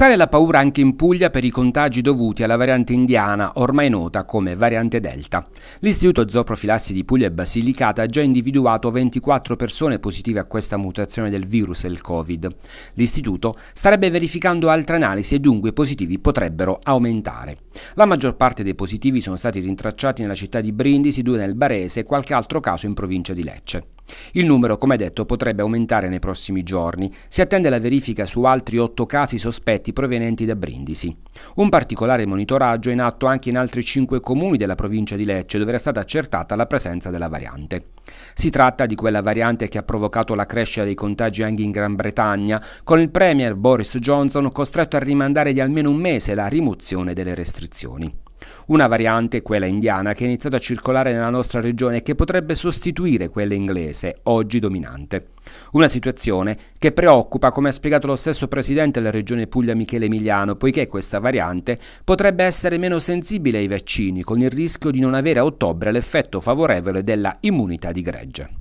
Sale la paura anche in Puglia per i contagi dovuti alla variante indiana, ormai nota come variante Delta. L'Istituto Zooprofilassi di Puglia e Basilicata ha già individuato 24 persone positive a questa mutazione del virus del Covid. L'Istituto starebbe verificando altre analisi e dunque i positivi potrebbero aumentare. La maggior parte dei positivi sono stati rintracciati nella città di Brindisi, due nel Barese e qualche altro caso in provincia di Lecce. Il numero, come detto, potrebbe aumentare nei prossimi giorni. Si attende la verifica su altri otto casi sospetti provenienti da Brindisi. Un particolare monitoraggio è in atto anche in altri cinque comuni della provincia di Lecce, dove era stata accertata la presenza della variante. Si tratta di quella variante che ha provocato la crescita dei contagi anche in Gran Bretagna, con il Premier Boris Johnson costretto a rimandare di almeno un mese la rimozione delle restrizioni restrizioni. Una variante è quella indiana che è iniziata a circolare nella nostra regione e che potrebbe sostituire quella inglese, oggi dominante. Una situazione che preoccupa, come ha spiegato lo stesso presidente della regione Puglia Michele Emiliano, poiché questa variante potrebbe essere meno sensibile ai vaccini, con il rischio di non avere a ottobre l'effetto favorevole della immunità di gregge.